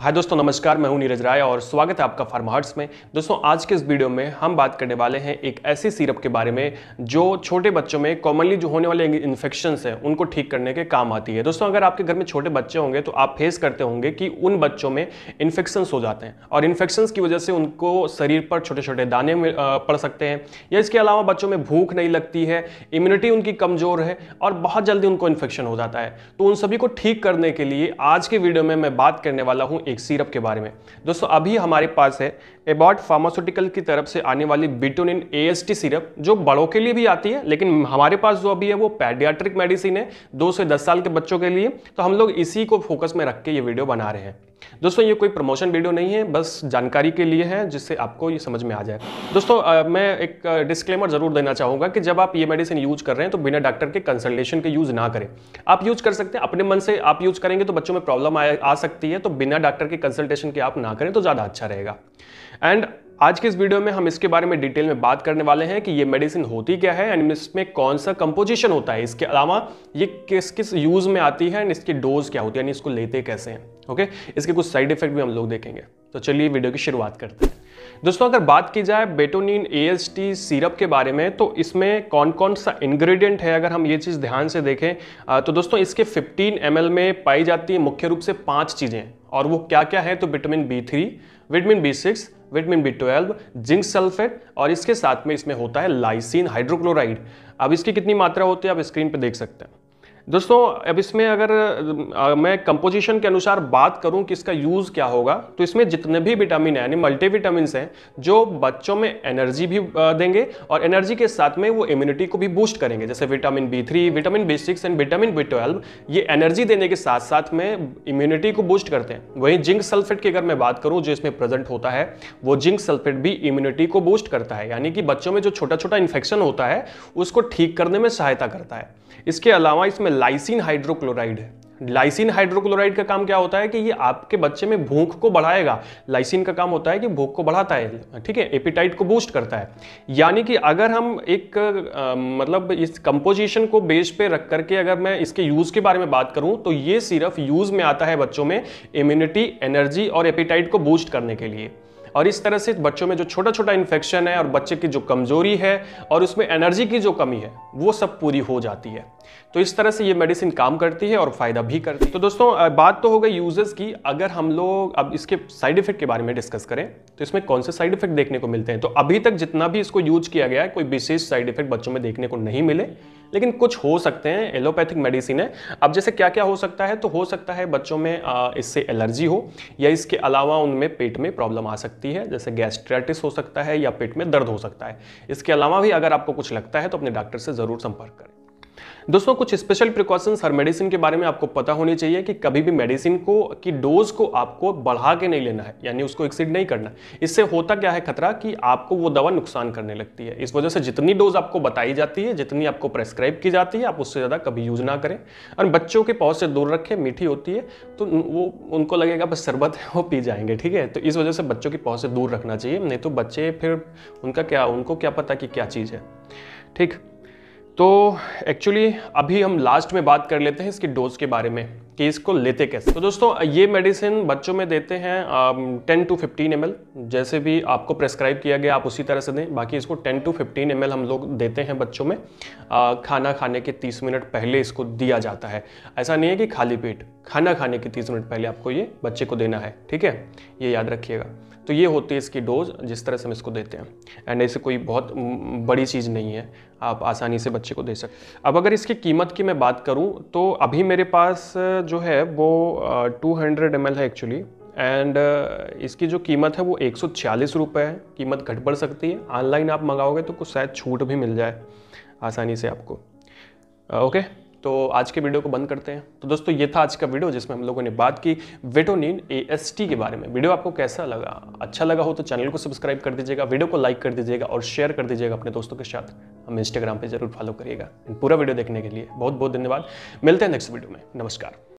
हाय दोस्तों नमस्कार मैं हूं नीरज राय और स्वागत है आपका फार्माहट्स में दोस्तों आज के इस वीडियो में हम बात करने वाले हैं एक ऐसी सीरप के बारे में जो छोटे बच्चों में कॉमनली जो होने वाले इन्फेक्शन हैं उनको ठीक करने के काम आती है दोस्तों अगर आपके घर में छोटे बच्चे होंगे तो आप फेस करते होंगे कि उन बच्चों में इन्फेक्शन हो जाते हैं और इन्फेक्शन की वजह से उनको शरीर पर छोटे छोटे दाने पड़ सकते हैं या इसके अलावा बच्चों में भूख नहीं लगती है इम्यूनिटी उनकी कमज़ोर है और बहुत जल्दी उनको इन्फेक्शन हो जाता है तो उन सभी को ठीक करने के लिए आज के वीडियो में मैं बात करने वाला हूँ एक सीरप के बारे में दोस्तों अभी हमारे पास है एबॉट फार्मास्यूटिकल की तरफ से आने वाली बिटोनिन टी सीरप जो बड़ों के लिए भी आती है लेकिन हमारे पास जो अभी है वो पैडियाट्रिक मेडिसिन है दो से दस साल के बच्चों के लिए तो हम लोग इसी को फोकस में रख के ये वीडियो बना रहे हैं दोस्तों ये कोई प्रमोशन वीडियो नहीं है बस जानकारी के लिए है जिससे आपको ये समझ में आ जाए दोस्तों मैं एक डिस्क्लेमर ज़रूर देना चाहूँगा कि जब आप ये मेडिसिन यूज कर रहे हैं तो बिना डॉक्टर के कंसल्टेशन के यूज़ ना करें आप यूज कर सकते हैं अपने मन से आप यूज करेंगे तो बच्चों में प्रॉब्लम आ सकती है तो बिना डॉक्टर के कंसल्टेशन के आप ना करें तो ज़्यादा अच्छा रहेगा एंड आज के इस वीडियो में हम इसके बारे में डिटेल में बात करने वाले हैं कि ये मेडिसिन होती क्या है एंड इसमें कौन सा कंपोजिशन होता है इसके अलावा ये किस किस यूज़ में आती है एंड इसकी डोज क्या होती है यानी इसको लेते कैसे हैं ओके इसके कुछ साइड इफेक्ट भी हम लोग देखेंगे तो चलिए वीडियो की शुरुआत करते हैं दोस्तों अगर बात की जाए बेटोनिन ए सिरप के बारे में तो इसमें कौन कौन सा इंग्रेडिएंट है अगर हम ये चीज़ ध्यान से देखें तो दोस्तों इसके 15 एम में पाई जाती है मुख्य रूप से पांच चीज़ें और वो क्या क्या है तो vitamin B three vitamin B six vitamin B twelve zinc sulphate और इसके साथ में इसमें होता है लाइसिन हाइड्रोक्लोराइड अब इसकी कितनी मात्रा होती है आप स्क्रीन पर देख सकते हैं दोस्तों अब इसमें अगर आ, मैं कंपोजिशन के अनुसार बात करूं कि इसका यूज़ क्या होगा तो इसमें जितने भी विटामिन है यानी मल्टी विटामिन हैं जो बच्चों में एनर्जी भी देंगे और एनर्जी के साथ में वो इम्यूनिटी को भी बूस्ट करेंगे जैसे vitamin B three vitamin B six and vitamin B twelve ये एनर्जी देने के साथ साथ में इम्यूनिटी को बूस्ट करते हैं वहीं जिंक सल्फेट की अगर मैं बात करूँ जो इसमें प्रेजेंट होता है वो जिंक सल्फेट भी इम्यूनिटी को बूस्ट करता है यानी कि बच्चों में जो छोटा छोटा इन्फेक्शन होता है उसको ठीक करने में सहायता करता है इसके अलावा इसमें लाइसिन हाइड्रोक्लोराइड है लाइसिन हाइड्रोक्लोराइड का काम क्या होता है कि ये आपके बच्चे में भूख को बढ़ाएगा लाइसिन का काम होता है कि भूख को बढ़ाता है ठीक है एपिटाइट को बूस्ट करता है यानी कि अगर हम एक आ, मतलब इस कंपोजिशन को बेस पे रख करके अगर मैं इसके यूज़ के बारे में बात करूं तो ये सिर्फ यूज़ में आता है बच्चों में इम्यूनिटी एनर्जी और एपिटाइट को बूस्ट करने के लिए और इस तरह से बच्चों में जो छोटा छोटा इन्फेक्शन है और बच्चे की जो कमजोरी है और उसमें एनर्जी की जो कमी है वो सब पूरी हो जाती है तो इस तरह से ये मेडिसिन काम करती है और फ़ायदा भी करती है तो दोस्तों बात तो हो गई यूजर्स की अगर हम लोग अब इसके साइड इफेक्ट के बारे में डिस्कस करें तो इसमें कौन से साइड इफेक्ट देखने को मिलते हैं तो अभी तक जितना भी इसको यूज किया गया है कोई विशेष साइड इफेक्ट बच्चों में देखने को नहीं मिले लेकिन कुछ हो सकते हैं एलोपैथिक मेडिसिन है अब जैसे क्या क्या हो सकता है तो हो सकता है बच्चों में इससे एलर्जी हो या इसके अलावा उनमें पेट में प्रॉब्लम आ सकती है जैसे गैस्ट्राइटिस हो सकता है या पेट में दर्द हो सकता है इसके अलावा भी अगर आपको कुछ लगता है तो अपने डॉक्टर से ज़रूर संपर्क करें दोस्तों कुछ स्पेशल प्रिकॉशंस हर मेडिसिन के बारे में आपको पता होनी चाहिए कि कभी भी मेडिसिन को की डोज को आपको बढ़ा के नहीं लेना है यानी उसको एक्सीड नहीं करना इससे होता क्या है खतरा कि आपको वो दवा नुकसान करने लगती है इस वजह से जितनी डोज आपको बताई जाती है जितनी आपको प्रेस्क्राइब की जाती है आप उससे ज़्यादा कभी यूज ना करें और बच्चों के पौध से दूर रखें मीठी होती है तो वो उनको लगेगा बस शरबत है वो पी जाएंगे ठीक है तो इस वजह से बच्चों की पौध से दूर रखना चाहिए नहीं तो बच्चे फिर उनका क्या उनको क्या पता कि क्या चीज़ है ठीक तो एक्चुअली अभी हम लास्ट में बात कर लेते हैं इसकी डोज के बारे में कि इसको लेते कैसे तो दोस्तों ये मेडिसिन बच्चों में देते हैं टेन टू फिफ्टीन एम जैसे भी आपको प्रेस्क्राइब किया गया आप उसी तरह से दें बाकी इसको टेन टू फिफ्टीन एम हम लोग देते हैं बच्चों में आ, खाना खाने के तीस मिनट पहले इसको दिया जाता है ऐसा नहीं है कि खाली पेट खाना खाने के तीस मिनट पहले आपको ये बच्चे को देना है ठीक है ये याद रखिएगा तो ये होती है इसकी डोज जिस तरह से हम इसको देते हैं एंड ऐसे कोई बहुत बड़ी चीज़ नहीं है आप आसानी से बच्चे को दे सकते अब अगर इसकी कीमत की मैं बात करूँ तो अभी मेरे पास जो है वो टू हंड्रेड एम है एक्चुअली एंड uh, इसकी जो कीमत है वो एक सौ है कीमत घट बढ़ सकती है ऑनलाइन आप मंगाओगे तो कुछ शायद छूट भी मिल जाए आसानी से आपको ओके uh, okay? तो आज के वीडियो को बंद करते हैं तो दोस्तों ये था आज का वीडियो जिसमें हम लोगों ने बात की वेटोनिन टी के बारे में वीडियो आपको कैसा लगा अच्छा लगा हो तो चैनल को सब्सक्राइब कर दीजिएगा वीडियो को लाइक कर दीजिएगा और शेयर कर दीजिएगा अपने दोस्तों के साथ हमें इंस्टाग्राम पर जरूर फॉलो करिएगा पूरा वीडियो देखने के लिए बहुत बहुत धन्यवाद मिलते हैं नेक्स्ट वीडियो में नमस्कार